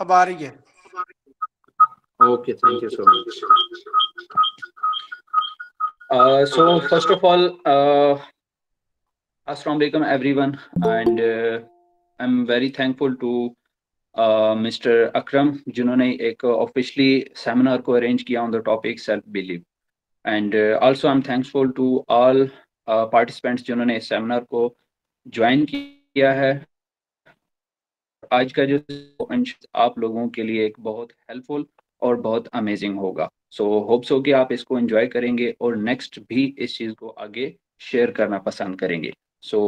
अब आ रही है okay thank you so much so first of all अस्सलाम वालेकुम everyone and I am very thankful to mister Akram जिन्होंने एक ऑफिशली सेमिनार को अरेंज किया on the topic self believe and also I am thanksful to all participants जिन्होंने इस seminar को join किया है आज का जो अंश आप लोगों के लिए एक बहुत हेल्पफुल और बहुत अमेजिंग होगा सो होप्स हो कि आप इसको एंजॉय करेंगे और नेक्स्ट भी इस चीज़ को आगे शेयर करना पसंद करेंगे सो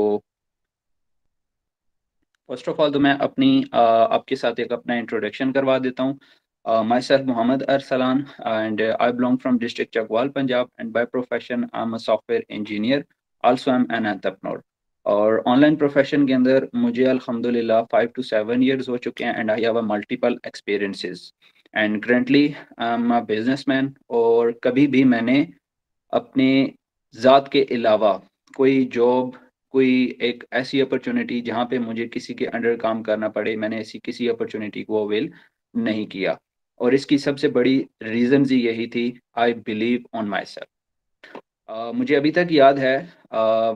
फर्स्ट ऑफ ऑल तो मैं अपनी आ, आपके साथ एक अपना इंट्रोडक्शन करवा देता हूँ my sir Mohammad Arsalan and I belong from district Chakwal Punjab and by profession I am a software engineer also am an entrepreneur और ऑनलाइन प्रोफेशन के अंदर मुझे अलहमदिल्ला फाइव टू सेवन ईयर्स हो चुके हैं and I have multiple experiences and currently I am a businessman और कभी भी मैंने अपने ज़ात के अलावा कोई जॉब कोई एक ऐसी अपॉर्चुनिटी जहाँ पे मुझे किसी के अंडर काम करना पड़े मैंने ऐसी किसी अपॉर्चुनिटी को अवेल नहीं किया और इसकी सबसे बड़ी रीजन यही थी I believe on my self मुझे अभी तक याद है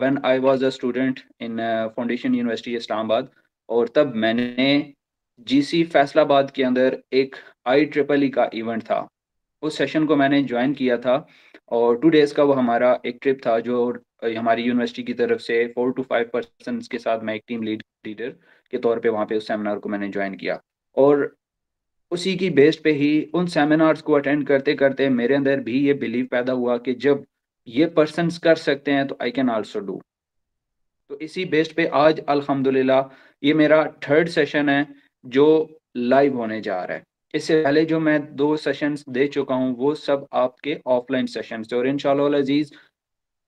when I was a student in Foundation University Islamabad और तब मैंने जीसी फैसलाबाद के अंदर एक आई ट्रिपल ई का इवेंट था उस सेशन को मैंने ज्वाइन किया था और टू डेज़ का वो हमारा एक ट्रिप था जो हमारी यूनिवर्सिटी की तरफ से फोर टू फाइव पर्सन के साथ मैं एक टीम लीड लीडर के तौर पे वहाँ पे उस सेमिनार को मैंने ज्वाइन किया और उसी की बेस्ड पे ही उन सेमिनार्स को अटेंड करते करते मेरे अंदर भी ये बिलीव पैदा हुआ कि जब ये पर्सन कर सकते हैं तो आई कैन ऑल्सो डू तो इसी बेस्ट पे आज अल्हम्दुलिल्लाह ये मेरा थर्ड सेशन है जो लाइव होने जा रहा है इससे पहले जो मैं दो सेशंस दे चुका हूँ वो सब आपके ऑफलाइन सेशन और इन अजीज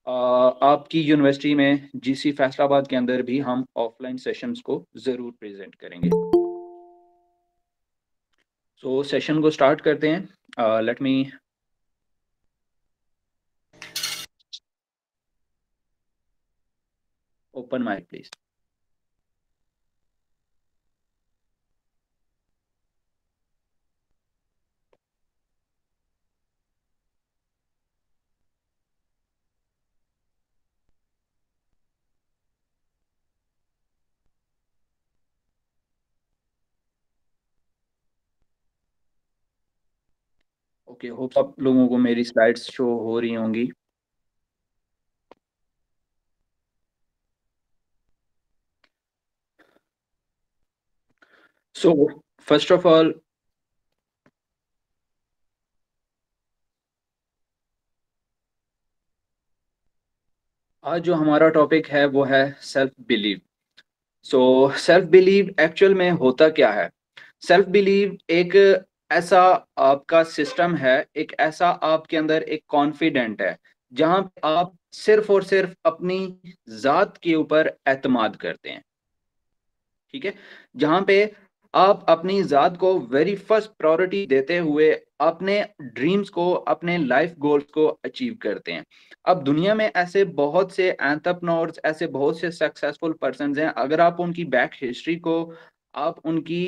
आपकी यूनिवर्सिटी में जीसी फैसलाबाद के अंदर भी हम ऑफलाइन सेशंस को ज़रूर प्रेजेंट करेंगे सो so, सेशन को स्टार्ट करते हैं let me open my please. Okay hopes आप लोगों को मेरी स्लाइड्स शो हो रही होंगी So, first of all, आज जो हमारा टॉपिक है वो है self believe so self believe actual में होता क्या है सेल्फ बिलीव एक ऐसा आपका सिस्टम है एक ऐसा आपके अंदर एक कॉन्फिडेंट है जहां आप सिर्फ और सिर्फ अपनी जात के ऊपर एतमाद करते हैं ठीक है जहां पे आप अपनी ज़ात को वेरी फर्स्ट प्रायोरिटी देते हुए अपने ड्रीम्स को अपने लाइफ गोल्स को अचीव करते हैं अब दुनिया में ऐसे बहुत से एंटरप्रेन्योर्स ऐसे बहुत से सक्सेसफुल पर्सन हैं अगर आप उनकी बैक हिस्ट्री को आप उनकी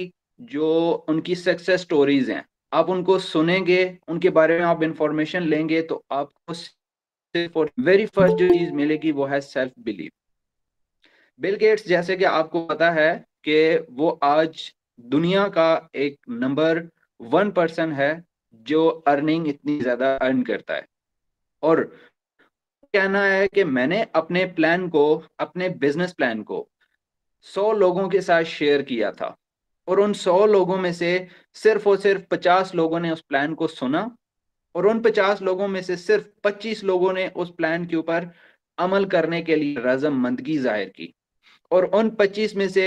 जो उनकी सक्सेस स्टोरीज हैं आप उनको सुनेंगे उनके बारे में आप इंफॉर्मेशन लेंगे तो आपको सिर्फ और वेरी फर्स्ट जो चीज़ मिलेगी वो है सेल्फ बिलीव बिल गेट्स जैसे कि आपको पता है कि वो आज दुनिया का एक नंबर वन पर्सन है जो अर्निंग इतनी ज्यादा अर्न करता है और कहना है कि मैंने अपने प्लान को अपने बिजनेस प्लान को सौ लोगों के साथ शेयर किया था और उन सौ लोगों में से सिर्फ और सिर्फ पचास लोगों ने उस प्लान को सुना और उन पचास लोगों में से सिर्फ पच्चीस लोगों ने उस प्लान के ऊपर अमल करने के लिए रजमंदगी जाहिर की और उन पच्चीस में से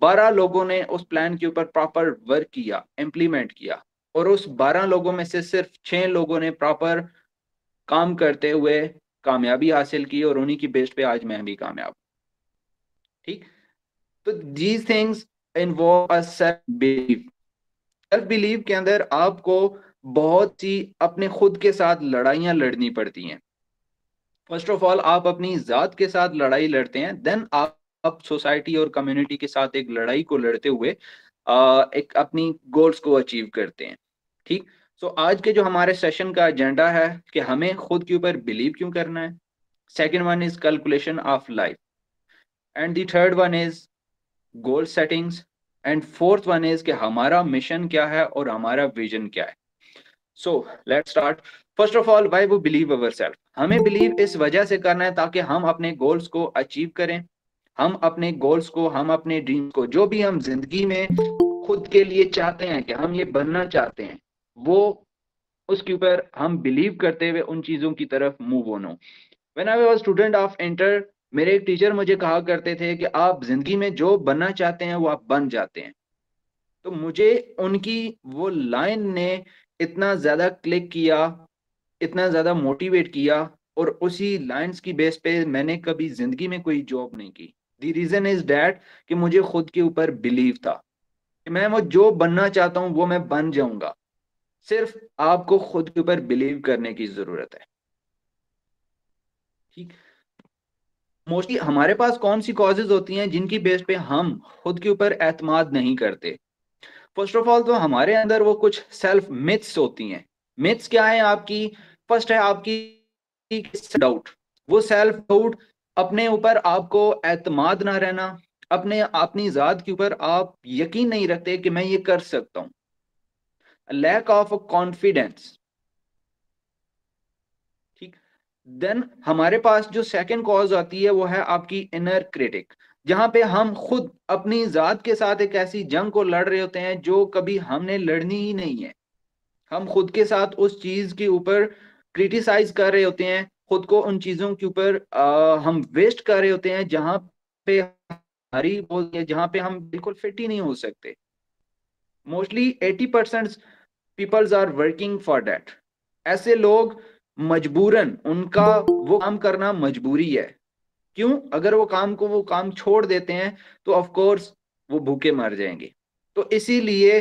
बारह लोगों ने उस प्लान के ऊपर प्रॉपर वर्क किया इम्प्लीमेंट किया और उस बारह लोगों में से सिर्फ छह लोगों ने प्रॉपर काम करते हुए कामयाबी हासिल की और उन्हीं की बेस पे आज मैं भी कामयाब ठीक तो these things involve self believe self believe के अंदर आपको बहुत सी अपने खुद के साथ लड़ाइयां लड़नी पड़ती हैं फर्स्ट ऑफ ऑल आप अपनी जात के साथ लड़ाई लड़ते हैं देन आप अब सोसाइटी और कम्युनिटी के साथ एक लड़ाई को लड़ते हुए आ, एक अपनी गोल्स को अचीव करते हैं ठीक सो so, आज के जो हमारे सेशन का एजेंडा है कि हमें खुद के ऊपर बिलीव क्यों करना है second one is calculation of life and the third one is goal settings and fourth one is कि हमारा मिशन क्या है और हमारा विजन क्या है so let start first of all why वो बिलीव अवर सेल्फ हमें बिलीव इस वजह से करना है ताकि हम अपने गोल्स को अचीव करें हम अपने गोल्स को हम अपने ड्रीम्स को जो भी हम जिंदगी में खुद के लिए चाहते हैं कि हम ये बनना चाहते हैं वो उसके ऊपर हम बिलीव करते हुए उन चीजों की तरफ मूव होना when I was student of inter मेरे एक टीचर मुझे कहा करते थे कि आप जिंदगी में जो बनना चाहते हैं वो आप बन जाते हैं तो मुझे उनकी वो लाइन ने इतना ज्यादा क्लिक किया इतना ज्यादा मोटिवेट किया और उसी लाइंस की बेस पे मैंने कभी जिंदगी में कोई जॉब नहीं की दी रीजन इज डैट कि मुझे खुद के ऊपर बिलीव था कि मैं वो जो बनना चाहता हूँ वो मैं बन जाऊंगा सिर्फ आपको खुद के ऊपर बिलीव करने की जरूरत है ठीक मोस्टली हमारे पास कौन सी कॉजेज होती हैं जिनकी बेस पे हम खुद के ऊपर एतमाद नहीं करते फर्स्ट ऑफ ऑल तो हमारे अंदर वो कुछ सेल्फ मिथ्स होती हैं मिथ्स क्या है आपकी फर्स्ट है आपकी डाउट वो सेल्फ डाउट अपने ऊपर आपको एतमाद ना रहना अपने अपनी ज़ात के ऊपर आप यकीन नहीं रखते कि मैं ये कर सकता हूं लैक ऑफ कॉन्फिडेंस ठीक देन हमारे पास जो सेकेंड कॉज आती है वो है आपकी इनर क्रिटिक जहां पे हम खुद अपनी ज़ात के साथ एक ऐसी जंग को लड़ रहे होते हैं जो कभी हमने लड़नी ही नहीं है हम खुद के साथ उस चीज के ऊपर क्रिटिसाइज कर रहे होते हैं खुद को उन चीजों के ऊपर हम वेस्ट कर रहे होते हैं जहां पे हरी हमारी जहां पे हम बिल्कुल फिट ही नहीं हो सकते mostly eighty percent peoples are working for that ऐसे लोग मजबूरन उनका वो काम करना मजबूरी है क्यों अगर वो काम को वो काम छोड़ देते हैं तो ऑफ कोर्स वो भूखे मर जाएंगे तो इसीलिए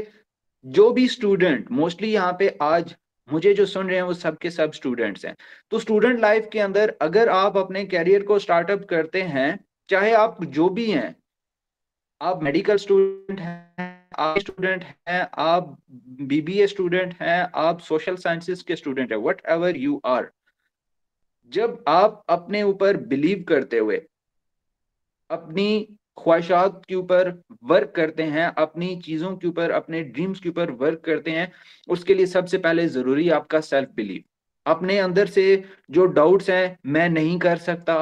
जो भी स्टूडेंट मोस्टली यहाँ पे आज मुझे जो सुन रहे हैं वो सब के सब स्टूडेंट्स हैं तो स्टूडेंट लाइफ के अंदर अगर आप अपने कैरियर को स्टार्टअप करते हैं चाहे आप जो भी हैं आप मेडिकल स्टूडेंट हैं आप स्टूडेंट हैं आप बीबीए स्टूडेंट हैं आप सोशल साइंसेस के स्टूडेंट हैं वट एवर यू आर जब आप अपने ऊपर बिलीव करते हुए अपनी ख्वाहिशात के ऊपर वर्क करते हैं अपनी चीज़ों के ऊपर अपने ड्रीम्स के ऊपर वर्क करते हैं उसके लिए सबसे पहले ज़रूरी आपका सेल्फ बिलीव अपने अंदर से जो डाउट्स हैं मैं नहीं कर सकता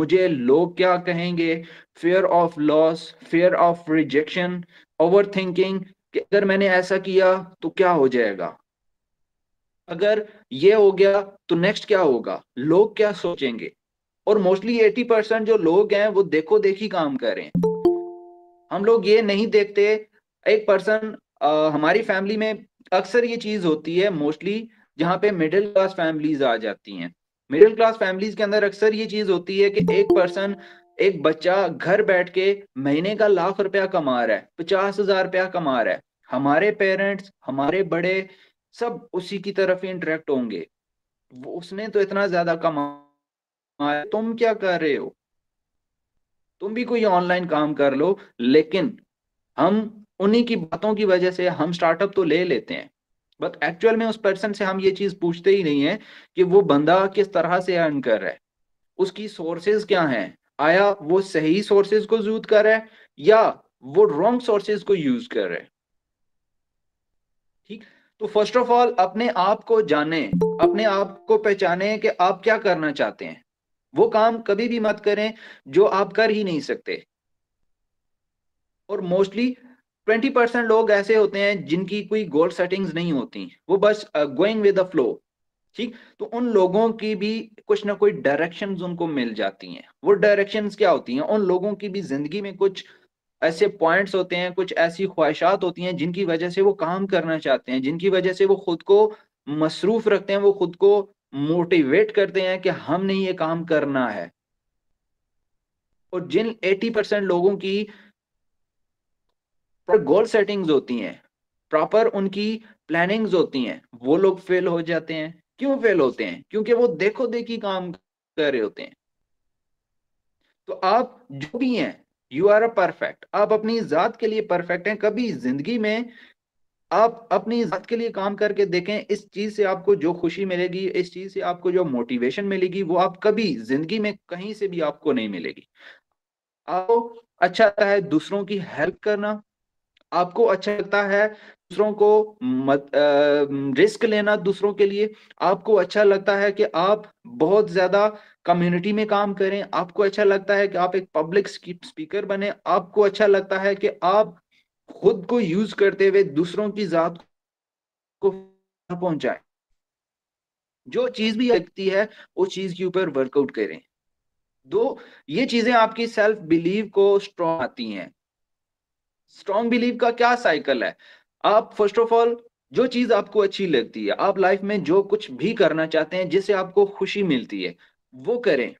मुझे लोग क्या कहेंगे fear of loss fear of rejection over thinking अगर मैंने ऐसा किया तो क्या हो जाएगा अगर ये हो गया तो नेक्स्ट क्या होगा लोग क्या सोचेंगे और मोस्टली एटी परसेंट जो लोग हैं वो देखो देखी काम कर रहे हैं हम लोग ये नहीं देखते एक पर्सन हमारी फैमिली में अक्सर ये चीज होती है मोस्टली जहाँ पे मिडिल क्लास फैमिलीज आ जाती हैं मिडिल क्लास फैमिलीज के अंदर अक्सर ये चीज होती है कि एक पर्सन एक बच्चा घर बैठ के महीने का लाख रुपया कमा रहा है पचास हजार रुपया कमा रहा है हमारे पेरेंट्स हमारे बड़े सब उसी की तरफ ही इंटरेक्ट होंगे वो उसने तो इतना ज्यादा कमा हाँ, तुम क्या कर रहे हो तुम भी कोई ऑनलाइन काम कर लो लेकिन हम उन्हीं की बातों की वजह से हम स्टार्टअप तो ले लेते हैं बट एक्चुअल में उस पर्सन से हम ये चीज पूछते ही नहीं है कि वो बंदा किस तरह से अर्न कर रहा है उसकी सोर्सेज क्या हैं आया वो सही सोर्सेज को यूज कर रहा है या वो रॉन्ग सोर्सेज को यूज कर रहा है ठीक तो फर्स्ट ऑफ ऑल अपने आप को जाने अपने आप को पहचाने कि आप क्या करना चाहते हैं वो काम कभी भी मत करें जो आप कर ही नहीं सकते और मोस्टली ट्वेंटी परसेंट लोग ऐसे होते हैं जिनकी कोई गोल सेटिंग्स नहीं होती वो बस गोइंग विद द फ्लो ठीक तो उन लोगों की भी कुछ ना कोई डायरेक्शन उनको मिल जाती हैं वो डायरेक्शन क्या होती हैं उन लोगों की भी जिंदगी में कुछ ऐसे पॉइंट्स होते हैं कुछ ऐसी ख्वाहिशात होती हैं जिनकी वजह से वो काम करना चाहते हैं जिनकी वजह से वो खुद को मसरूफ रखते हैं वो खुद को मोटिवेट करते हैं कि हमने ये काम करना है और जिन 80 परसेंट लोगों की गोल सेटिंग्स होती हैं प्रॉपर उनकी प्लानिंग्स होती हैं वो लोग फेल हो जाते हैं क्यों फेल होते हैं क्योंकि वो देखो देखी काम कर रहे होते हैं तो आप जो भी हैं यू आर अ परफेक्ट आप अपनी जात के लिए परफेक्ट हैं कभी जिंदगी में आप अपनी इज्जत के लिए काम करके देखें इस चीज से आपको जो खुशी मिलेगी इस चीज से आपको जो मोटिवेशन मिलेगी वो आप कभी जिंदगी में कहीं से भी आपको नहीं मिलेगी आपको अच्छा लगता है दूसरों की हेल्प करना आपको अच्छा लगता है दूसरों को मत, आ, रिस्क लेना दूसरों के लिए आपको अच्छा लगता है कि आप बहुत ज्यादा कम्युनिटी में काम करें आपको अच्छा लगता है कि आप एक पब्लिक स्पीकर बने आपको अच्छा लगता है कि आप खुद को यूज करते हुए दूसरों की जात को पहुंचाए जो चीज भी लगती है उस चीज के ऊपर वर्कआउट करें दो ये चीजें आपकी सेल्फ बिलीव को स्ट्रॉन्ग आती हैं स्ट्रॉन्ग बिलीव का क्या साइकिल है आप फर्स्ट ऑफ ऑल जो चीज आपको अच्छी लगती है आप लाइफ में जो कुछ भी करना चाहते हैं जिससे आपको खुशी मिलती है वो करें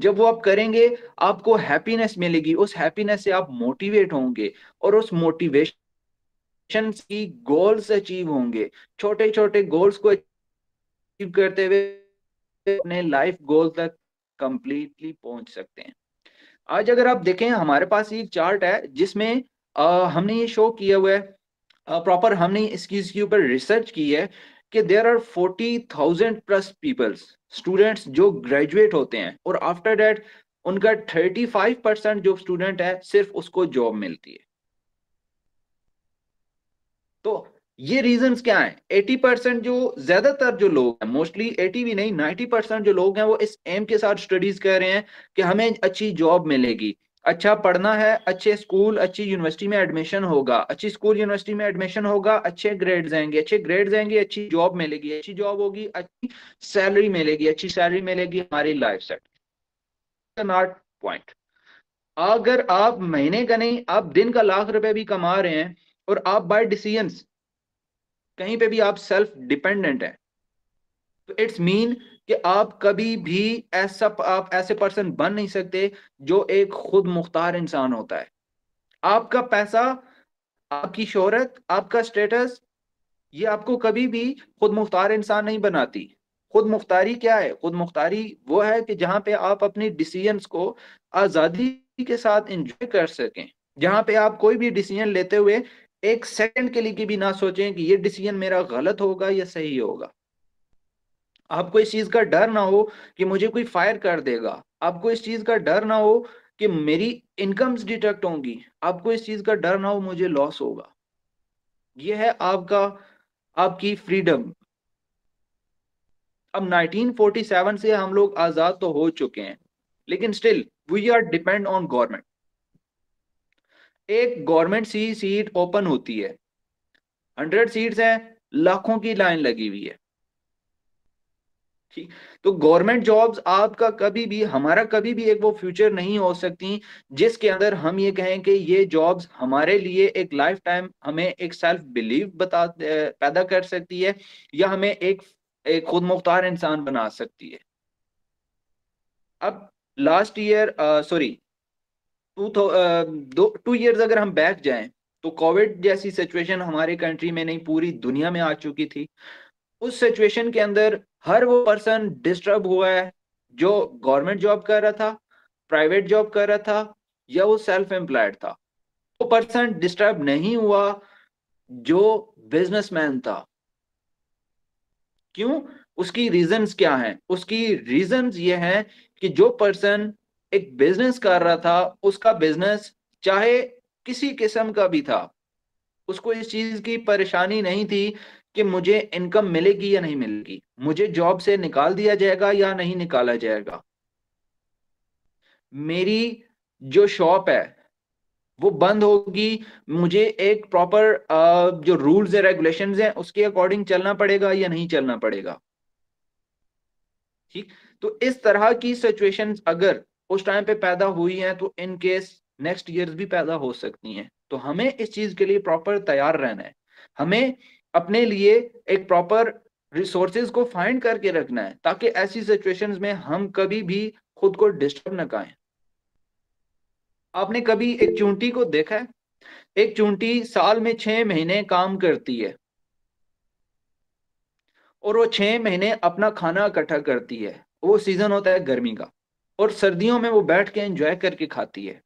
जब वो आप करेंगे आपको हैप्पीनेस मिलेगी उस हैप्पीनेस से आप मोटिवेट होंगे और उस मोटिवेशन की गोल्स अचीव होंगे छोटे छोटे गोल्स को अचीव करते हुए अपने लाइफ गोल तक कंप्लीटली पहुंच सकते हैं आज अगर आप देखें हमारे पास ये चार्ट है जिसमें आ, हमने ये शो किया हुआ है प्रॉपर हमने इस चीज के ऊपर रिसर्च की है कि there are forty thousand plus peoples students जो ग्रेजुएट होते हैं और आफ्टर डेट उनका थर्टी फाइव परसेंट जो स्टूडेंट है सिर्फ उसको जॉब मिलती है तो ये रीजंस क्या हैं 80 परसेंट जो ज्यादातर जो लोग हैं मोस्टली 80 भी नहीं 90 परसेंट जो लोग हैं वो इस एम के साथ स्टडीज कर रहे हैं कि हमें अच्छी जॉब मिलेगी अच्छा पढ़ना है अच्छे स्कूल अच्छी यूनिवर्सिटी में एडमिशन होगा अच्छी स्कूल यूनिवर्सिटी में एडमिशन होगा अच्छे ग्रेड्स आएंगे अच्छे ग्रेड्स आएंगे अच्छी जॉब मिलेगी अच्छी जॉब होगी अच्छी सैलरी मिलेगी अच्छी सैलरी मिलेगी हमारी लाइफ सेट नॉट पॉइंट अगर आप महीने का नहीं आप दिन का लाख रुपए भी कमा रहे हैं और आप बाय डिसीजन कहीं पे भी आप सेल्फ डिपेंडेंट हैं तो इट्स मीन कि आप कभी भी ऐसा आप ऐसे पर्सन बन नहीं सकते जो एक खुद मुख्तार इंसान होता है आपका पैसा आपकी शोहरत आपका स्टेटस ये आपको कभी भी खुद मुख्तार इंसान नहीं बनाती खुद मुख्तारी क्या है खुद मुख्तारी वो है कि जहाँ पे आप अपनी डिसीजन को आज़ादी के साथ इंजॉय कर सकें जहाँ पे आप कोई भी डिसीजन लेते हुए एक सेकंड के लिए भी ना सोचें कि ये डिसीजन मेरा गलत होगा या सही होगा आपको इस चीज का डर ना हो कि मुझे कोई फायर कर देगा आपको इस चीज का डर ना हो कि मेरी इनकम्स डिटेक्ट होंगी आपको इस चीज का डर ना हो मुझे लॉस होगा यह है आपका आपकी फ्रीडम अब 1947 से हम लोग आजाद तो हो चुके हैं लेकिन still we are depend on government एक गवर्नमेंट सी सीट ओपन होती है हंड्रेड सीट्स हैं लाखों की लाइन लगी हुई है ठीक तो गवर्नमेंट जॉब्स आपका कभी भी हमारा कभी भी एक वो फ्यूचर नहीं हो सकती जिसके अंदर हम ये कहें कि ये जॉब्स हमारे लिए एक लाइफ टाइम हमें एक सेल्फ बिलीव बता पैदा कर सकती है या हमें एक एक खुद मुख्तार इंसान बना सकती है अब लास्ट ईयर सॉरी टू दो टू ईयर्स अगर हम बैक जाएं तो कोविड जैसी सिचुएशन हमारे कंट्री में नहीं पूरी दुनिया में आ चुकी थी उस सिचुएशन के अंदर हर वो पर्सन डिस्टर्ब हुआ है जो गवर्नमेंट जॉब कर रहा था प्राइवेट जॉब कर रहा था या वो सेल्फ एम्प्लॉयड था वो पर्सन डिस्टर्ब नहीं हुआ जो बिजनेसमैन था क्यों उसकी रीजंस क्या हैं उसकी रीजंस ये हैं कि जो पर्सन एक बिजनेस कर रहा था उसका बिजनेस चाहे किसी किस्म का भी था उसको इस चीज की परेशानी नहीं थी कि मुझे इनकम मिलेगी या नहीं मिलेगी मुझे जॉब से निकाल दिया जाएगा या नहीं निकाला जाएगा मेरी जो शॉप है वो बंद होगी मुझे एक प्रॉपर जो रूल्स है रेगुलेशन है उसके अकॉर्डिंग चलना पड़ेगा या नहीं चलना पड़ेगा ठीक तो इस तरह की सिचुएशन अगर उस टाइम पे पैदा हुई है तो इन केस नेक्स्ट ईयर भी पैदा हो सकती हैं तो हमें इस चीज के लिए प्रॉपर तैयार रहना है हमें अपने लिए एक प्रॉपर रिसोर्सेज को फाइंड करके रखना है ताकि ऐसी सिचुएशंस में हम कभी भी खुद को डिस्टर्ब ना करें आपने कभी एक चूंटी को देखा है एक चूंटी साल में छह महीने काम करती है और वो छह महीने अपना खाना इकट्ठा करती है वो सीजन होता है गर्मी का और सर्दियों में वो बैठ के एंजॉय करके खाती है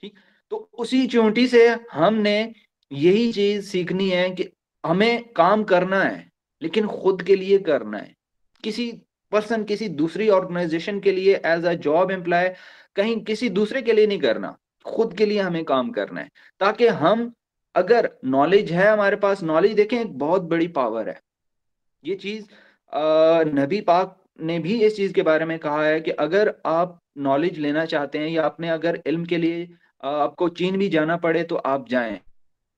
ठीक तो उसी चूंटी से हमने यही चीज सीखनी है कि हमें काम करना है लेकिन खुद के लिए करना है किसी पर्सन किसी दूसरी ऑर्गेनाइजेशन के लिए एज अ जॉब एम्प्लॉय कहीं किसी दूसरे के लिए नहीं करना खुद के लिए हमें काम करना है ताकि हम अगर नॉलेज है हमारे पास नॉलेज देखें एक बहुत बड़ी पावर है ये चीज नबी पाक ने भी इस चीज के बारे में कहा है कि अगर आप नॉलेज लेना चाहते हैं या आपने अगर इल्म के लिए आपको चीन भी जाना पड़े तो आप जाएं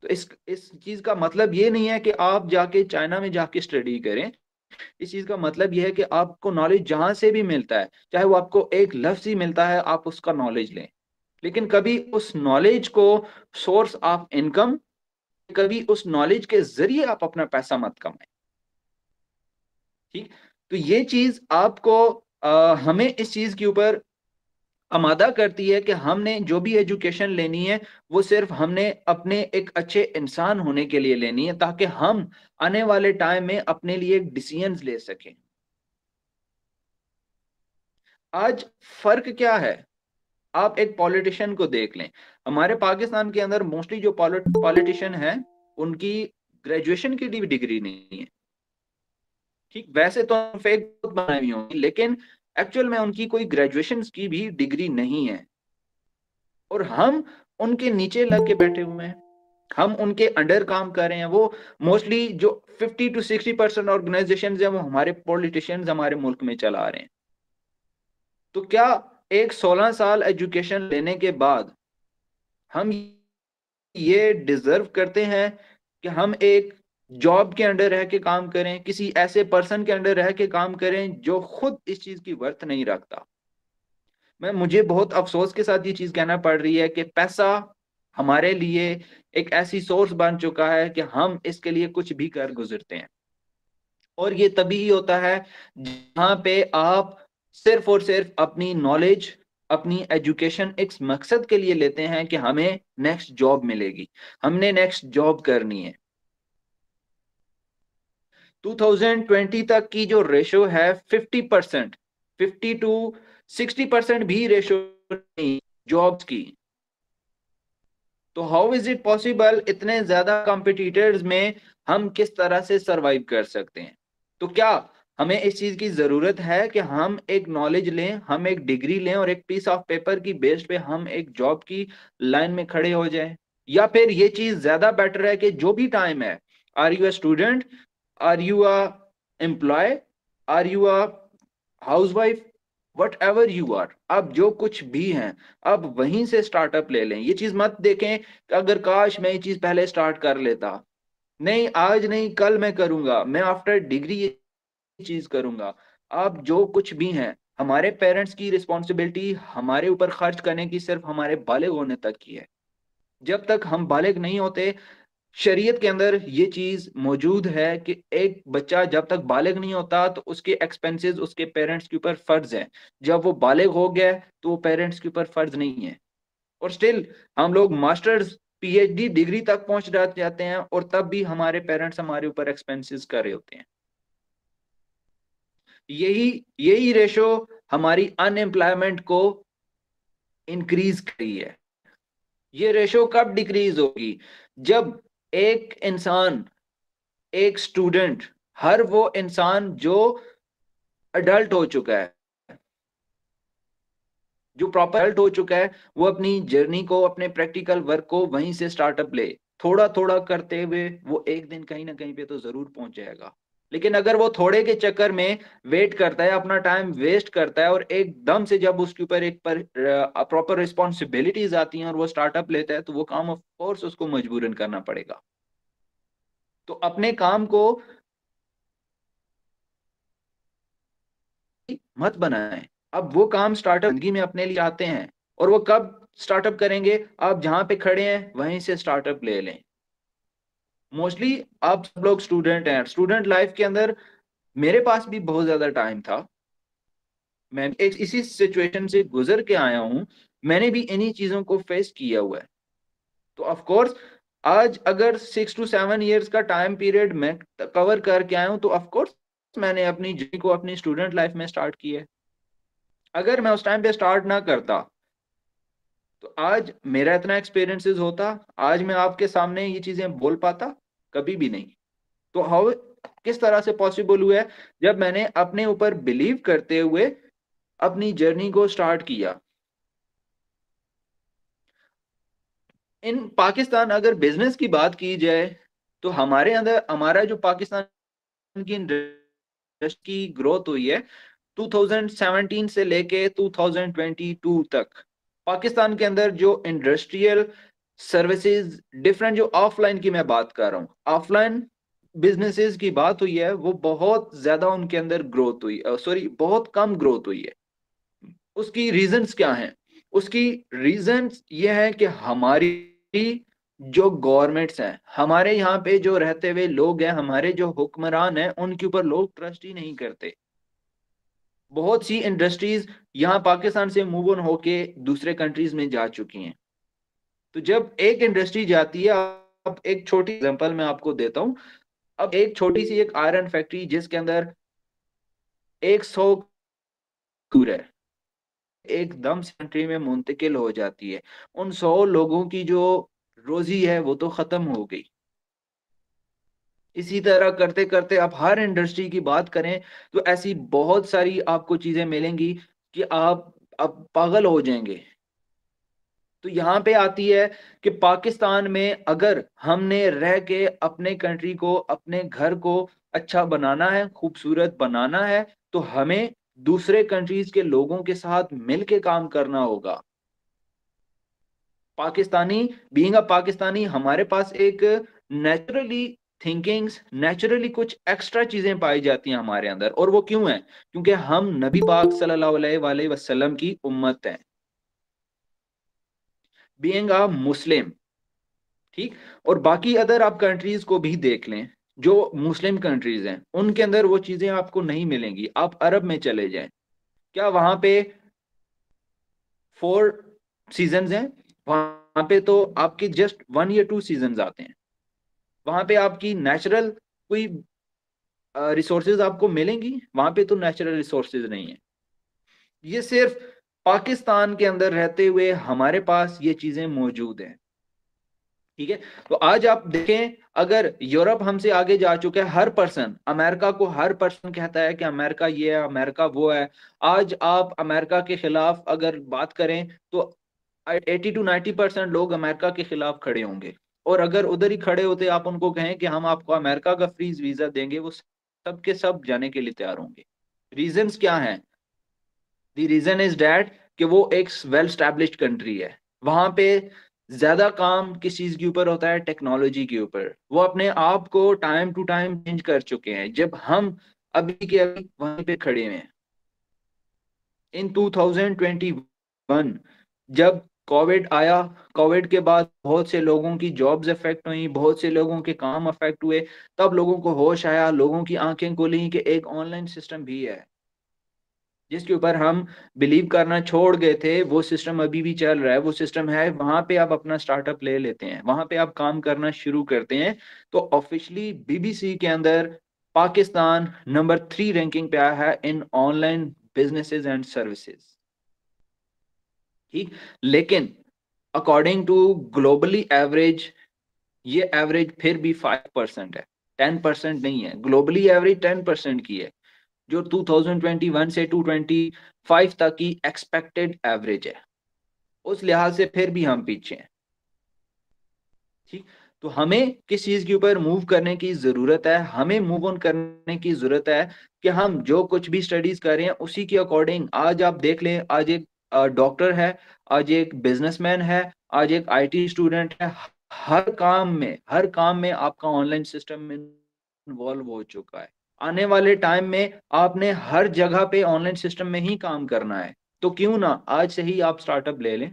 तो इस इस चीज का मतलब ये नहीं है कि आप जाके चाइना में जाके स्टडी करें इस चीज का मतलब यह है कि आपको नॉलेज जहां से भी मिलता है चाहे वो आपको एक लफ्ज ही मिलता है आप उसका नॉलेज लें लेकिन कभी उस नॉलेज को सोर्स ऑफ इनकम कभी उस नॉलेज के जरिए आप अपना पैसा मत कमाएं ठीक तो ये चीज आपको आ, हमें इस चीज के ऊपर आमादा करती है कि हमने जो भी एजुकेशन लेनी है वो सिर्फ हमने अपने एक अच्छे इंसान होने के लिए लेनी है ताकि हम आने वाले टाइम में अपने लिए डिसीजन ले सकें आज फर्क क्या है आप एक पॉलिटिशियन को देख लें हमारे पाकिस्तान के अंदर मोस्टली जो पॉलिटिशियन है उनकी ग्रेजुएशन की भी डिग्री नहीं है ठीक वैसे तो फेक बनाई हुई होंगी लेकिन एक्चुअल में उनकी कोई ग्रेजुएशन की भी डिग्री नहीं है और हम उनके नीचे लग के बैठे हुए हैं हम उनके अंडर काम कर रहे हैं वो मोस्टली जो 50 टू 60 परसेंट ऑर्गेनाइजेशन है वो हमारे पॉलिटिशियंस हमारे मुल्क में चला रहे हैं तो क्या एक 16 साल एजुकेशन लेने के बाद हम ये डिजर्व करते हैं कि हम एक जॉब के अंडर रह के काम करें किसी ऐसे पर्सन के अंडर रह के काम करें जो खुद इस चीज की वर्थ नहीं रखता मैं मुझे बहुत अफसोस के साथ ये चीज कहना पड़ रही है कि पैसा हमारे लिए एक ऐसी सोर्स बन चुका है कि हम इसके लिए कुछ भी कर गुजरते हैं और ये तभी ही होता है जहाँ पे आप सिर्फ और सिर्फ अपनी नॉलेज अपनी एजुकेशन एक मकसद के लिए लेते हैं कि हमें नेक्स्ट जॉब मिलेगी हमने नेक्स्ट जॉब करनी है 2020 तक की जो रेशो है 50 percent fifty to sixty percent भी रेशो जॉब्स की तो हाउ इज इट पॉसिबल इतने ज्यादा कॉम्पिटिटर्स में हम किस तरह से सरवाइव कर सकते हैं तो क्या हमें इस चीज की जरूरत है कि हम एक नॉलेज लें हम एक डिग्री लें और एक पीस ऑफ पेपर की बेस पे हम एक जॉब की लाइन में खड़े हो जाएं या फिर ये चीज ज्यादा बेटर है कि जो भी टाइम है are you a student are you a employee are you a housewife wife whatever you are आप जो कुछ भी हैं अब वहीं से स्टार्टअप ले लें ये चीज मत देखें कि अगर काश मैं ये चीज पहले स्टार्ट कर लेता नहीं आज नहीं कल मैं करूंगा मैं आफ्टर डिग्री ये चीज करूंगा आप जो कुछ भी हैं हमारे पेरेंट्स की रिस्पॉन्सिबिलिटी हमारे ऊपर खर्च करने की सिर्फ हमारे बालिग होने तक की है जब तक हम बालिग नहीं होते शरीयत के अंदर ये चीज मौजूद है कि एक बच्चा जब तक बालिग नहीं होता तो उसके एक्सपेंसेस उसके पेरेंट्स के ऊपर फर्ज है जब वो बालिग हो गया तो वो पेरेंट्स के ऊपर फर्ज नहीं है और स्टिल हम लोग मास्टर्स पीएचडी डिग्री तक पहुंच जाते हैं और तब भी हमारे पेरेंट्स हमारे ऊपर एक्सपेंसिस कर रहे होते हैं यही यही रेशो हमारी अनएम्प्लॉयमेंट को इंक्रीज करी है ये रेशो कब डिक्रीज होगी जब एक इंसान एक स्टूडेंट हर वो इंसान जो अडल्ट हो चुका है जो प्रॉपर अडल्ट हो चुका है वो अपनी जर्नी को अपने प्रैक्टिकल वर्क को वहीं से स्टार्टअप ले थोड़ा थोड़ा करते हुए वो एक दिन कहीं ना कहीं पे तो जरूर पहुंच जाएगा लेकिन अगर वो थोड़े के चक्कर में वेट करता है अपना टाइम वेस्ट करता है और एकदम से जब उसके ऊपर एक पर प्रॉपर रिस्पॉन्सिबिलिटीज आती हैं और वो स्टार्टअप लेता है तो वो काम ऑफकोर्स उसको मजबूरन करना पड़ेगा तो अपने काम को मत बनाए अब वो काम स्टार्टअप जिंदगी में अपने लिए आते हैं और वो कब स्टार्टअप करेंगे आप जहां पे खड़े हैं वहीं से स्टार्टअप ले लें मोस्टली आप सब लोग स्टूडेंट हैं स्टूडेंट लाइफ के अंदर मेरे पास भी बहुत ज्यादा टाइम था मैं एक इसी सिचुएशन से गुजर के आया हूँ मैंने भी इन्हीं चीजों को फेस किया हुआ है तो ऑफ कोर्स आज अगर सिक्स टू सेवन इयर्स का टाइम पीरियड मैं कवर करके आया हूँ तो ऑफ कोर्स मैंने अपनी जर्नी को अपनी स्टूडेंट लाइफ में स्टार्ट किया है अगर मैं उस टाइम पे स्टार्ट ना करता तो आज मेरा इतना एक्सपीरियंसेस होता आज मैं आपके सामने ये चीजें बोल पाता कभी भी नहीं तो हाउ किस तरह से पॉसिबल हुआ है जब मैंने अपने ऊपर बिलीव करते हुए अपनी जर्नी को स्टार्ट किया इन पाकिस्तान अगर बिजनेस की बात की जाए तो हमारे अंदर हमारा जो पाकिस्तान की इंडस्ट्री की ग्रोथ हुई है 2017 से लेके 2022 तक पाकिस्तान के अंदर जो इंडस्ट्रियल सर्विसेज डिफरेंट जो ऑफलाइन की मैं बात कर रहा हूँ ऑफलाइन बिजनेसेस की बात हुई है वो बहुत ज्यादा उनके अंदर ग्रोथ हुई सॉरी बहुत कम ग्रोथ हुई है उसकी रीजंस क्या हैं उसकी रीजंस ये है कि हमारी जो गवर्नमेंट्स हैं हमारे यहाँ पे जो रहते हुए लोग हैं हमारे जो हुक्मरान हैं उनके ऊपर लोग ट्रस्ट ही नहीं करते बहुत सी इंडस्ट्रीज यहाँ पाकिस्तान से मूव ऑन होके दूसरे कंट्रीज में जा चुकी हैं तो जब एक इंडस्ट्री जाती है अब एक छोटी एग्जांपल मैं आपको देता हूँ अब एक छोटी सी एक आयरन फैक्ट्री जिसके अंदर एक सौ है एकदम कंट्री में मुंतकिल हो जाती है उन सौ लोगों की जो रोजी है वो तो खत्म हो गई इसी तरह करते करते आप हर इंडस्ट्री की बात करें तो ऐसी बहुत सारी आपको चीजें मिलेंगी कि आप अब पागल हो जाएंगे तो यहाँ पे आती है कि पाकिस्तान में अगर हमने रह के अपने कंट्री को अपने घर को अच्छा बनाना है खूबसूरत बनाना है तो हमें दूसरे कंट्रीज के लोगों के साथ मिल के काम करना होगा पाकिस्तानी अ पाकिस्तानी हमारे पास एक नेचुरली थिंकिंग्स नेचुरली कुछ एक्स्ट्रा चीजें पाई जाती हैं हमारे अंदर और वो क्यों है क्योंकि हम नबी पाक सल्लल्लाहु वसल्लम की उम्मत हैं बीइंग अ मुस्लिम ठीक और बाकी अदर आप कंट्रीज को भी देख लें जो मुस्लिम कंट्रीज हैं उनके अंदर वो चीजें आपको नहीं मिलेंगी आप अरब में चले जाएं क्या वहां पे फोर सीजन हैं वहां पे तो आपके जस्ट वन या टू सीजन आते हैं वहां पे आपकी नेचुरल कोई रिसोर्सेज आपको मिलेंगी वहां पे तो नेचुरल रिसोर्सेज नहीं है ये सिर्फ पाकिस्तान के अंदर रहते हुए हमारे पास ये चीजें मौजूद हैं ठीक है तो आज आप देखें अगर यूरोप हमसे आगे जा चुका है हर पर्सन अमेरिका को हर पर्सन कहता है कि अमेरिका ये है अमेरिका वो है आज आप अमेरिका के खिलाफ अगर बात करें तो 80 टू 90 परसेंट लोग अमेरिका के खिलाफ खड़े होंगे और अगर उधर ही खड़े होते आप उनको कहें कि हम आपको अमेरिका का फ्रीज वीजा देंगे वो सबके सब जाने के लिए तैयार होंगे रीजन क्या है द रीजन इज डैट कि वो एक वेल स्टैब्लिश कंट्री है वहां पे ज्यादा काम किस चीज के ऊपर होता है टेक्नोलॉजी के ऊपर वो अपने आप को टाइम टू टाइम चेंज कर चुके हैं जब हम अभी के अभी वहीं पे खड़े हैं इन 2021 जब कोविड आया कोविड के बाद बहुत से लोगों की जॉब्स अफेक्ट हुई बहुत से लोगों के काम अफेक्ट हुए तब लोगों को होश आया लोगों की आंखें खुली कि एक ऑनलाइन सिस्टम भी है जिसके ऊपर हम बिलीव करना छोड़ गए थे वो सिस्टम अभी भी चल रहा है वो सिस्टम है वहां पे आप अपना स्टार्टअप ले लेते हैं वहां पे आप काम करना शुरू करते हैं तो ऑफिशियली बीबीसी के अंदर पाकिस्तान नंबर थ्री रैंकिंग पे आया है in online businesses and services ठीक लेकिन अकॉर्डिंग टू ग्लोबली एवरेज ये एवरेज फिर भी फाइव परसेंट है टेन परसेंट नहीं है ग्लोबली एवरेज टेन परसेंट की है जो 2021 से 225 तक की एक्सपेक्टेड एवरेज है उस लिहाज से फिर भी हम पीछे हैं ठीक तो हमें किस चीज के ऊपर मूव करने की जरूरत है हमें मूव ऑन करने की जरूरत है कि हम जो कुछ भी स्टडीज कर रहे हैं उसी के अकॉर्डिंग आज आप देख लें आज एक डॉक्टर है आज एक बिजनेसमैन है आज एक आईटी स्टूडेंट है हर काम में हर काम में आपका ऑनलाइन सिस्टम इन्वॉल्व हो चुका है आने वाले टाइम में आपने हर जगह पे ऑनलाइन सिस्टम में ही काम करना है तो क्यों ना आज से ही आप स्टार्टअप ले लें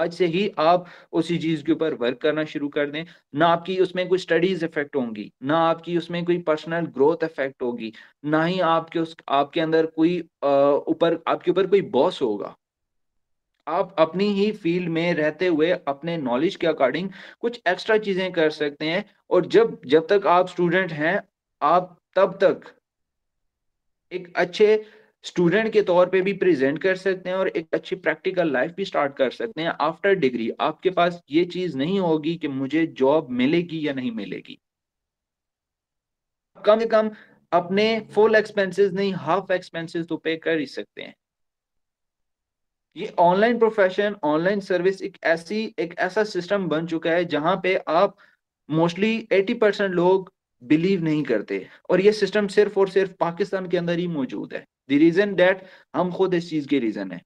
आज से ही आप उसी चीज के ऊपर वर्क करना शुरू कर दें ना आपकी उसमें कोई स्टडीज इफेक्ट होंगी ना आपकी उसमें कोई पर्सनल ग्रोथ इफेक्ट होगी ना ही आपके उस आपके अंदर कोई ऊपर आपके ऊपर कोई बॉस होगा आप अपनी ही फील्ड में रहते हुए अपने नॉलेज के अकॉर्डिंग कुछ एक्स्ट्रा चीजें कर सकते हैं और जब जब तक आप स्टूडेंट हैं आप तब तक एक अच्छे स्टूडेंट के तौर पे भी प्रेजेंट कर सकते हैं और एक अच्छी प्रैक्टिकल लाइफ भी स्टार्ट कर सकते हैं आफ्टर डिग्री आपके पास ये चीज नहीं होगी कि मुझे जॉब मिलेगी या नहीं मिलेगी कम से कम अपने फुल एक्सपेंसेस नहीं हाफ एक्सपेंसेस तो पे कर ही सकते हैं ये ऑनलाइन प्रोफेशन ऑनलाइन सर्विस एक ऐसी एक ऐसा सिस्टम बन चुका है जहां पे आप मोस्टली 80 परसेंट लोग बिलीव नहीं करते और ये सिस्टम सिर्फ और सिर्फ पाकिस्तान के अंदर ही मौजूद है द रीजन डेट हम खुद इस चीज के रीजन है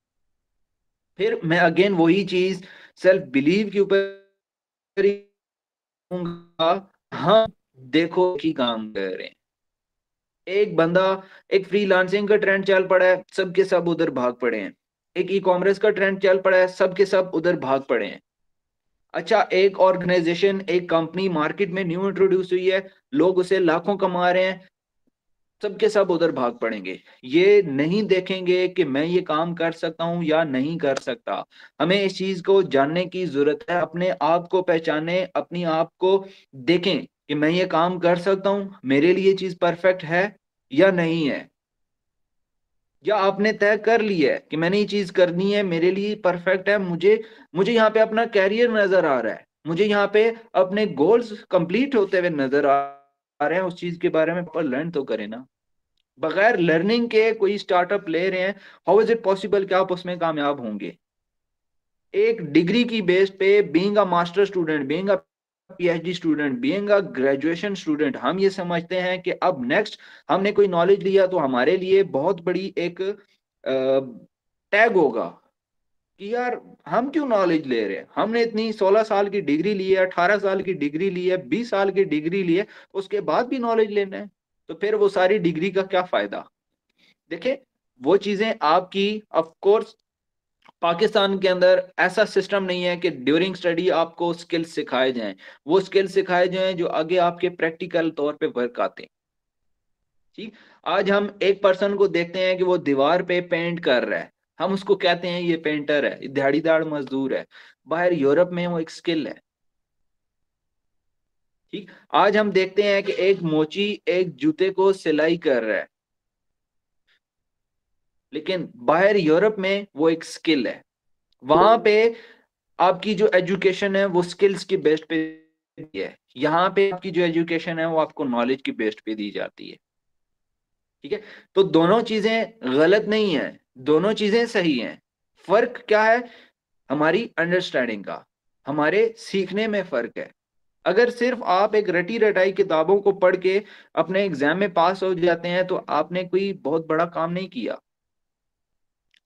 फिर मैं अगेन वही चीज सेल्फ बिलीव के ऊपर हम देखो की काम कर रहे हैं एक बंदा एक लांसिंग का ट्रेंड चल पड़ा है सबके सब उधर भाग पड़े हैं एक ई कॉमर्स का ट्रेंड चल पड़ा है सब के सब उधर भाग पड़े हैं अच्छा एक ऑर्गेनाइजेशन एक कंपनी मार्केट में न्यू इंट्रोड्यूस हुई है लोग उसे लाखों कमा रहे हैं सब के सब उधर भाग पड़ेंगे ये नहीं देखेंगे कि मैं ये काम कर सकता हूँ या नहीं कर सकता हमें इस चीज को जानने की जरूरत है अपने आप को पहचाने अपनी आप को देखें कि मैं ये काम कर सकता हूं मेरे लिए चीज परफेक्ट है या नहीं है या आपने तय कर लिया है कि मैंने ये चीज करनी है मेरे लिए परफेक्ट है मुझे मुझे यहाँ पे अपना कैरियर नजर आ रहा है मुझे यहाँ पे अपने गोल्स कंप्लीट होते हुए नजर आ रहे हैं उस चीज के बारे में पर लर्न तो करें ना बगैर लर्निंग के कोई स्टार्टअप ले रहे हैं हाउ इज इट पॉसिबल कि आप उसमें कामयाब होंगे एक डिग्री की बेस पे being a master student being a PhD student being a graduation student हम ये समझते हैं कि अब नेक्स्ट हमने कोई नॉलेज लिया तो हमारे लिए बहुत बड़ी एक टैग होगा कि यार हम क्यों नॉलेज ले रहे हैं हमने इतनी 16 साल की डिग्री ली है 18 साल की डिग्री ली है 20 साल की डिग्री ली है उसके बाद भी नॉलेज लेना है तो फिर वो सारी डिग्री का क्या फायदा देखिये वो चीजें आपकी ऑफ कोर्स पाकिस्तान के अंदर ऐसा सिस्टम नहीं है कि ड्यूरिंग स्टडी आपको स्किल्स सिखाए जाएं वो स्किल सिखाए जाएं जो आगे आपके प्रैक्टिकल तौर पे वर्क आते हैं ठीक आज हम एक पर्सन को देखते हैं कि वो दीवार पे पेंट कर रहा है हम उसको कहते हैं ये पेंटर है दिहाड़ीदार मजदूर है बाहर यूरोप में वो एक स्किल है ठीक आज हम देखते हैं कि एक मोची एक जूते को सिलाई कर रहा है लेकिन बाहर यूरोप में वो एक स्किल है वहां पे आपकी जो एजुकेशन है वो स्किल्स की बेस्ट पे है यहाँ पे आपकी जो एजुकेशन है वो आपको नॉलेज की बेस्ट पे दी जाती है ठीक है तो दोनों चीजें गलत नहीं है दोनों चीजें सही हैं फर्क क्या है हमारी अंडरस्टैंडिंग का हमारे सीखने में फर्क है अगर सिर्फ आप एक रटी रटाई किताबों को पढ़ के अपने एग्जाम में पास हो जाते हैं तो आपने कोई बहुत बड़ा काम नहीं किया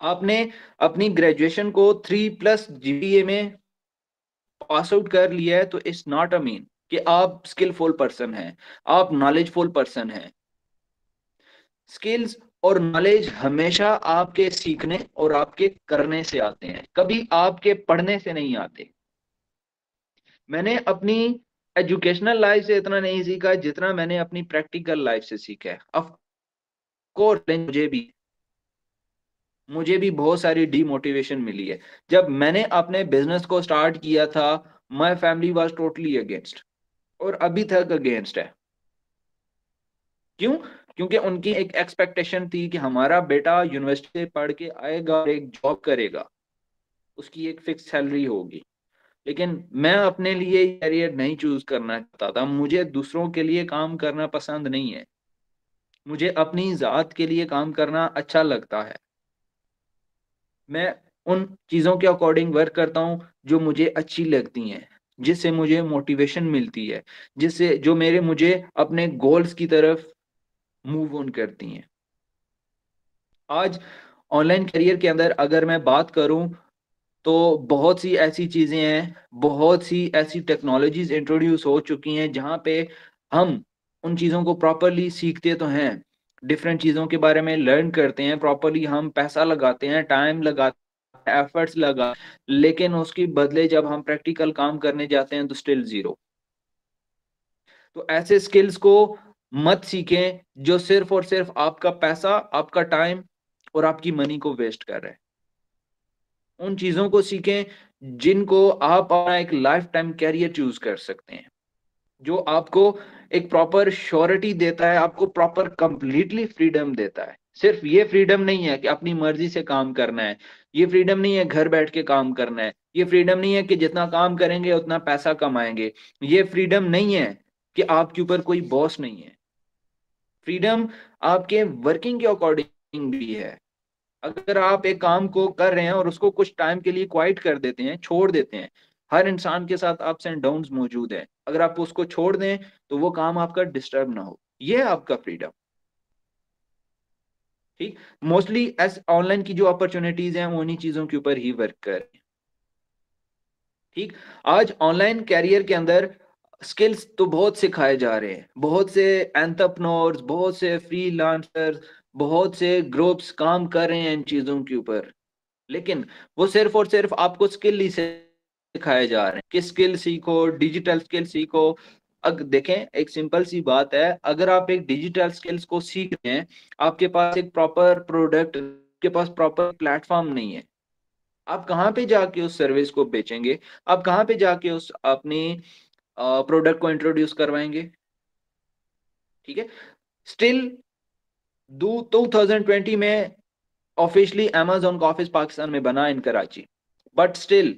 आपने अपनी ग्रेजुएशन को थ्री प्लस जी में पास आउट कर लिया है तो इट्स नॉट अ मीन कि आप स्किलफुल पर्सन हैं आप नॉलेजफुल पर्सन हैं स्किल्स और नॉलेज हमेशा आपके सीखने और आपके करने से आते हैं कभी आपके पढ़ने से नहीं आते मैंने अपनी एजुकेशनल लाइफ से इतना नहीं सीखा जितना मैंने अपनी प्रैक्टिकल लाइफ से सीखा है मुझे भी मुझे भी बहुत सारी डीमोटिवेशन मिली है जब मैंने अपने बिजनेस को स्टार्ट किया था my family was totally against और अभी तक अगेंस्ट है क्यों क्योंकि उनकी एक एक्सपेक्टेशन थी कि हमारा बेटा यूनिवर्सिटी पढ़ के आएगा और एक जॉब करेगा उसकी एक फिक्स सैलरी होगी लेकिन मैं अपने लिए करियर नहीं चूज करना चाहता था मुझे दूसरों के लिए काम करना पसंद नहीं है मुझे अपनी ज़ात के लिए काम करना अच्छा लगता है मैं उन चीज़ों के अकॉर्डिंग वर्क करता हूँ जो मुझे अच्छी लगती हैं जिससे मुझे मोटिवेशन मिलती है जिससे जो मेरे मुझे अपने गोल्स की तरफ मूव ऑन करती हैं आज ऑनलाइन करियर के अंदर अगर मैं बात करूं तो बहुत सी ऐसी चीज़ें हैं बहुत सी ऐसी टेक्नोलॉजीज इंट्रोड्यूस हो चुकी हैं जहां पे हम उन चीज़ों को प्रॉपरली सीखते तो हैं डिफरेंट चीज़ों के बारे में लर्न करते हैं प्रॉपरली हम पैसा लगाते हैं टाइम लगाते हैं एफर्ट्स लगा लेकिन उसके बदले जब हम प्रैक्टिकल काम करने जाते हैं तो स्टिल ज़ीरो तो ऐसे स्किल्स को मत सीखें जो सिर्फ और सिर्फ आपका पैसा आपका टाइम और आपकी मनी को वेस्ट कर रहे हैं उन चीज़ों को सीखें जिनको आप अपना एक लाइफ टाइम कैरियर चूज कर सकते हैं जो आपको एक प्रॉपर श्योरिटी देता है आपको प्रॉपर कंप्लीटली फ्रीडम देता है सिर्फ ये फ्रीडम नहीं है कि अपनी मर्जी से काम करना है ये फ्रीडम नहीं है घर बैठ के काम करना है ये फ्रीडम नहीं है कि जितना काम करेंगे उतना पैसा कमाएंगे ये फ्रीडम नहीं है कि आपके ऊपर कोई बॉस नहीं है फ्रीडम आपके वर्किंग के अकॉर्डिंग भी है अगर आप एक काम को कर रहे हैं और उसको कुछ टाइम के लिए क्वाइट कर देते हैं छोड़ देते हैं हर इंसान के साथ अप्स एंड डाउन मौजूद है अगर आप उसको छोड़ दें तो वो काम आपका डिस्टर्ब ना हो ये आपका फ्रीडम ठीक मोस्टली एस ऑनलाइन की जो अपॉर्चुनिटीज हैं वो उन्हीं चीजों के ऊपर ही वर्क कर रहे हैं ठीक आज ऑनलाइन कैरियर के अंदर स्किल्स तो बहुत सिखाए जा रहे हैं बहुत से एंटरप्रेन्योर्स बहुत से फ्री बहुत से ग्रुप्स काम कर रहे हैं इन चीजों के ऊपर लेकिन वो सिर्फ और सिर्फ आपको स्किल ही से सिखाए जा रहे हैं कि स्किल सीखो डिजिटल स्किल सीखो अग देखें एक सिंपल सी बात है अगर आप एक डिजिटल स्किल्स को सीख रहे हैं आपके पास एक प्रॉपर प्रोडक्ट के पास प्रॉपर प्लेटफॉर्म नहीं है आप कहाँ पे जाके उस सर्विस को बेचेंगे आप कहाँ पे जाके उस अपने प्रोडक्ट को इंट्रोड्यूस करवाएंगे ठीक है स्टिल थाउजेंड ट्वेंटी में ऑफिशियली एमेजोन का ऑफिस पाकिस्तान में बना इन कराची बट स्टिल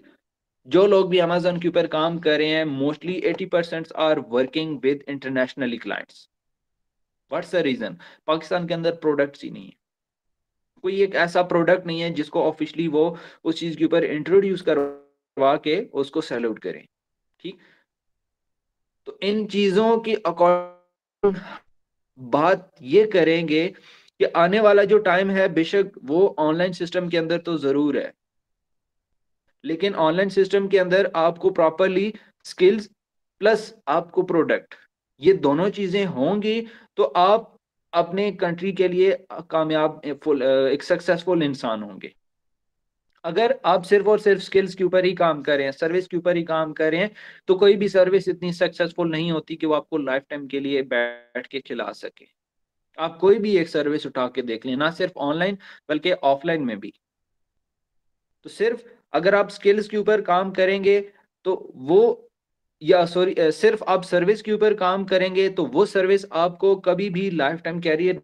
जो लोग भी अमेजोन के ऊपर काम कर रहे हैं mostly eighty percent are working with internationally clients what's the reason Pakistan के अंदर प्रोडक्ट्स ही नहीं है कोई एक ऐसा प्रोडक्ट नहीं है जिसको ऑफिशियली वो उस चीज के ऊपर इंट्रोड्यूस करवा के उसको सैल्यूट करें ठीक तो इन चीजों की अकॉर्डिंग बात ये करेंगे कि आने वाला जो टाइम है बेशक वो ऑनलाइन सिस्टम के अंदर तो जरूर है लेकिन ऑनलाइन सिस्टम के अंदर आपको प्रॉपरली स्किल्स प्लस आपको प्रोडक्ट ये दोनों चीजें होंगी तो आप अपने कंट्री के लिए कामयाब एक सक्सेसफुल इंसान होंगे अगर आप सिर्फ और सिर्फ स्किल्स के ऊपर ही काम कर रहे हैं सर्विस के ऊपर ही काम कर रहे हैं तो कोई भी सर्विस इतनी सक्सेसफुल नहीं होती कि वो आपको लाइफ टाइम के लिए बैठ के खिला सके आप कोई भी एक सर्विस उठा के देख लें ना सिर्फ ऑनलाइन बल्कि ऑफलाइन में भी तो सिर्फ अगर आप स्किल्स के ऊपर काम करेंगे तो वो या सॉरी सिर्फ आप सर्विस के ऊपर काम करेंगे तो वो सर्विस आपको कभी भी लाइफ टाइम कैरियर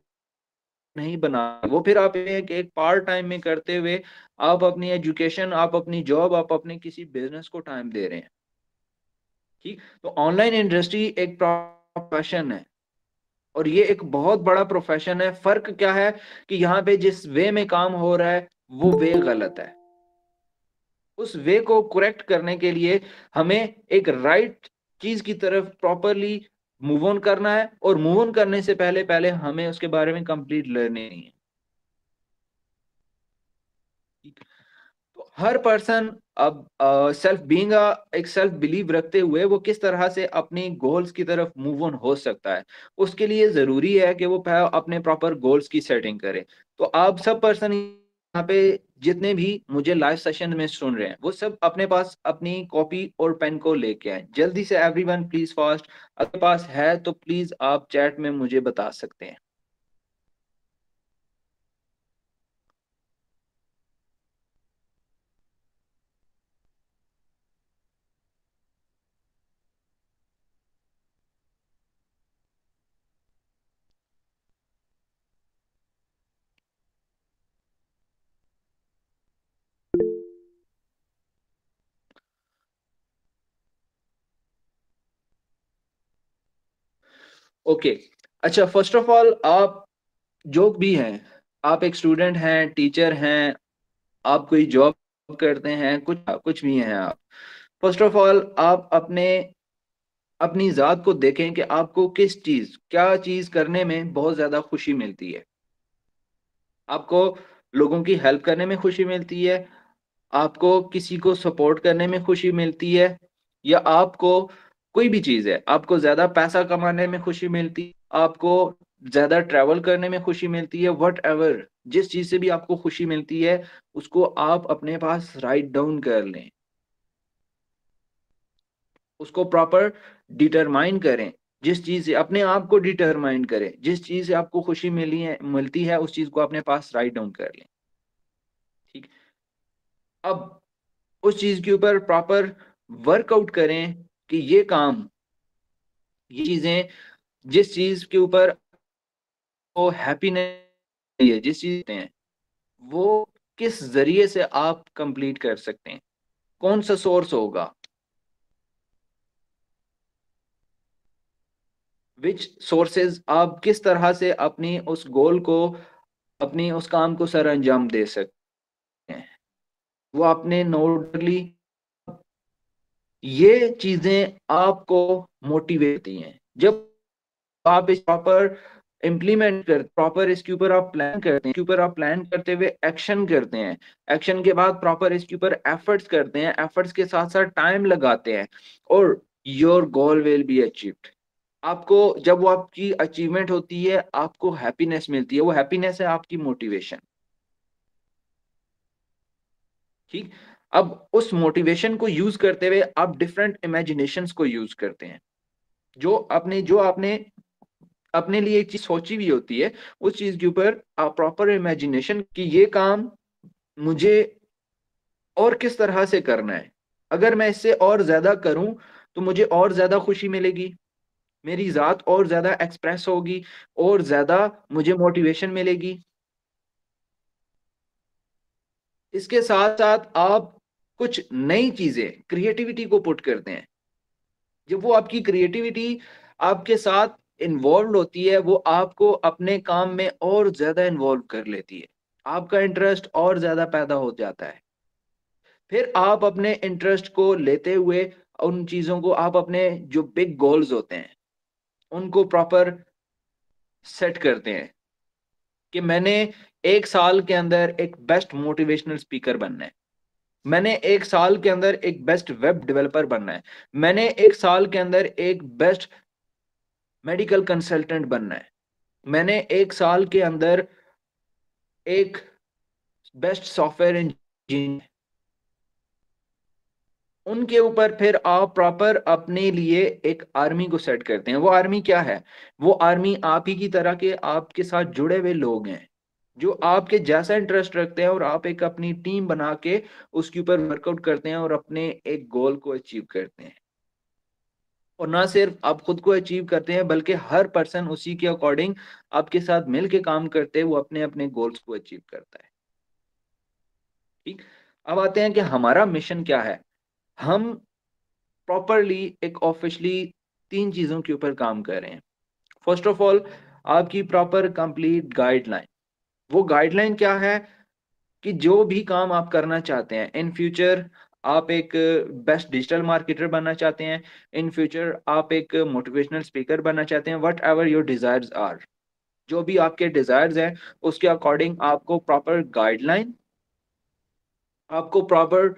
नहीं बना वो फिर आप एक एक पार्ट टाइम में करते हुए आप अपनी एजुकेशन आप अपनी जॉब आप अपने किसी बिजनेस को टाइम दे रहे हैं ठीक तो ऑनलाइन इंडस्ट्री एक प्रोफेशन है और ये एक बहुत बड़ा प्रोफेशन है फर्क क्या है कि यहाँ पे जिस वे में काम हो रहा है वो वे गलत है उस वे को करेक्ट करने के लिए हमें एक राइट right चीज की तरफ प्रॉपरली मूव ऑन करना है और मूव ऑन करने से पहले पहले हमें उसके बारे में कंप्लीट लर्निंग है तो हर पर्सन अब सेल्फ बीइंग एक सेल्फ बिलीव रखते हुए वो किस तरह से अपनी गोल्स की तरफ मूव ऑन हो सकता है उसके लिए जरूरी है कि वो अपने प्रॉपर गोल्स की सेटिंग करे तो आप सब पर्सन यहाँ पे जितने भी मुझे लाइव सेशन में सुन रहे हैं वो सब अपने पास अपनी कॉपी और पेन को लेके आए जल्दी से एवरीवन प्लीज फास्ट अगर पास है तो प्लीज आप चैट में मुझे बता सकते हैं ओके अच्छा फर्स्ट ऑफ ऑल आप जो भी हैं आप एक स्टूडेंट हैं टीचर हैं आप कोई जॉब करते हैं कुछ कुछ भी हैं आप फर्स्ट ऑफ ऑल आप अपने अपनी ज़ात को देखें कि आपको किस चीज़ क्या चीज़ करने में बहुत ज़्यादा खुशी मिलती है आपको लोगों की हेल्प करने में खुशी मिलती है आपको किसी को सपोर्ट करने में खुशी मिलती है या आपको कोई भी चीज है आपको ज्यादा पैसा कमाने में खुशी मिलती आपको ज्यादा ट्रैवल करने में खुशी मिलती है वट एवर जिस चीज से भी आपको खुशी मिलती है उसको आप अपने पास राइट डाउन कर लें उसको प्रॉपर डिटरमाइन करें जिस चीज से अपने आप को डिटरमाइन करें जिस चीज से आपको खुशी मिली है मिलती है उस चीज को अपने पास राइट डाउन कर लें ठीक अब उस चीज के ऊपर प्रॉपर वर्कआउट करें कि ये काम ये चीजें जिस चीज के ऊपर वो हैप्पीनेस है जिस चीज हैं वो किस जरिए से आप कंप्लीट कर सकते हैं कौन सा सोर्स होगा विच सोर्सेज आप किस तरह से अपनी उस गोल को अपनी उस काम को सर अंजाम दे सकते हैं वो आपने नोटली ये चीजें आपको मोटिवेट दी हैं जब आप इस प्रॉपर इम्प्लीमेंट कर प्रॉपर इसके ऊपर आप प्लान करते हैं ऊपर आप प्लान करते हुए एक्शन करते हैं एक्शन के बाद प्रॉपर इसके ऊपर एफर्ट्स करते हैं एफर्ट्स के साथ साथ टाइम लगाते हैं और your goal will be achieved आपको जब वो आपकी अचीवमेंट होती है आपको हैप्पीनेस मिलती है वो हैप्पीनेस है आपकी मोटिवेशन ठीक अब उस मोटिवेशन को यूज करते हुए आप डिफरेंट इमेजिनेशन को यूज करते हैं जो अपने जो आपने अपने लिए एक चीज सोची हुई होती है उस चीज के ऊपर प्रॉपर इमेजिनेशन कि ये काम मुझे और किस तरह से करना है अगर मैं इससे और ज्यादा करूं तो मुझे और ज्यादा खुशी मिलेगी मेरी जात और ज्यादा एक्सप्रेस होगी और ज्यादा मुझे मोटिवेशन मिलेगी इसके साथ साथ आप कुछ नई चीजें क्रिएटिविटी को पुट करते हैं जब वो आपकी क्रिएटिविटी आपके साथ इन्वॉल्व होती है वो आपको अपने काम में और ज्यादा इन्वॉल्व कर लेती है आपका इंटरेस्ट और ज्यादा पैदा हो जाता है फिर आप अपने इंटरेस्ट को लेते हुए उन चीजों को आप अपने जो बिग गोल्स होते हैं उनको प्रॉपर सेट करते हैं कि मैंने एक साल के अंदर एक बेस्ट मोटिवेशनल स्पीकर बनना है मैंने एक साल के अंदर एक बेस्ट वेब डेवलपर बनना है मैंने एक साल के अंदर एक बेस्ट मेडिकल कंसल्टेंट बनना है मैंने एक साल के अंदर एक बेस्ट सॉफ्टवेयर इंजीनियर उनके ऊपर फिर आप प्रॉपर अपने लिए एक आर्मी को सेट करते हैं वो आर्मी क्या है वो आर्मी आप ही की तरह के आपके साथ जुड़े हुए लोग हैं जो आपके जैसा इंटरेस्ट रखते हैं और आप एक अपनी टीम बना के उसके ऊपर वर्कआउट करते हैं और अपने एक गोल को अचीव करते हैं और ना सिर्फ आप खुद को अचीव करते हैं बल्कि हर पर्सन उसी के अकॉर्डिंग आपके साथ मिल के काम करते हैं वो अपने अपने गोल्स को अचीव करता है ठीक अब आते हैं कि हमारा मिशन क्या है हम प्रॉपरली एक ऑफिशली तीन चीजों के ऊपर काम कर रहे हैं फर्स्ट ऑफ ऑल आपकी प्रॉपर कंप्लीट गाइडलाइन वो गाइडलाइन क्या है कि जो भी काम आप करना चाहते हैं इन फ्यूचर आप एक बेस्ट डिजिटल मार्केटर बनना चाहते हैं इन फ्यूचर आप एक मोटिवेशनल स्पीकर बनना चाहते हैं whatever your desires are जो भी आपके डिज़ायर्स हैं उसके अकॉर्डिंग आपको प्रॉपर गाइडलाइन आपको प्रॉपर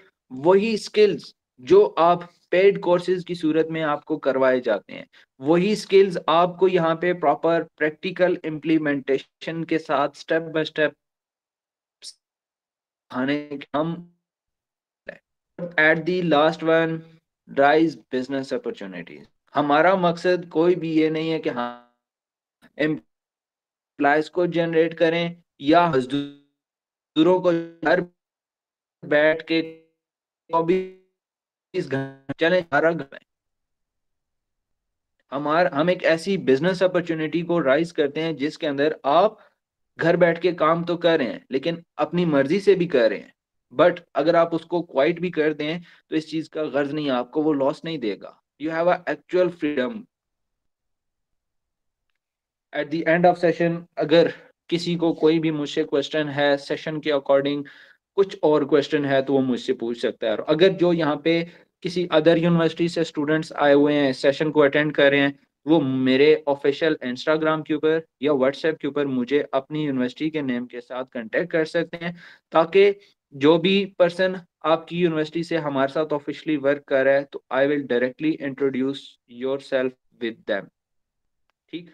वही स्किल्स जो आप पेड कोर्सेज की सूरत में आपको करवाए जाते हैं वही स्किल्स आपको यहाँ पे प्रॉपर प्रैक्टिकल इम्प्लीमेंटेशन के साथ स्टेप बाय स्टेप खाने हम at the last one rise business opportunities हमारा मकसद कोई भी ये नहीं है कि हाँ एम्प्लाइज को जनरेट करें या मजदूरों को घर बैठ के भी इस चले हमारा हमारा हम एक ऐसी बिजनेस अपॉर्चुनिटी को राइज करते हैं जिसके अंदर आप घर बैठ के काम तो कर रहे हैं लेकिन अपनी मर्जी से भी कर रहे हैं बट अगर आप उसको क्वाइट भी कर दें तो इस चीज का गर्ज नहीं आपको वो लॉस नहीं देगा you have actual freedom at the end of session अगर किसी को कोई भी मुझसे क्वेश्चन है सेशन के अकॉर्डिंग कुछ और क्वेश्चन है तो वो मुझसे पूछ सकता है और अगर जो यहाँ पे किसी अदर यूनिवर्सिटी से स्टूडेंट्स आए हुए हैं सेशन को अटेंड कर रहे हैं वो मेरे ऑफिशियल इंस्टाग्राम के ऊपर या व्हाट्सएप के ऊपर मुझे अपनी यूनिवर्सिटी के नेम के साथ कॉन्टेक्ट कर सकते हैं ताकि जो भी पर्सन आपकी यूनिवर्सिटी से हमारे साथ ऑफिशियली वर्क कर रहा है तो I will directly introduce your self with them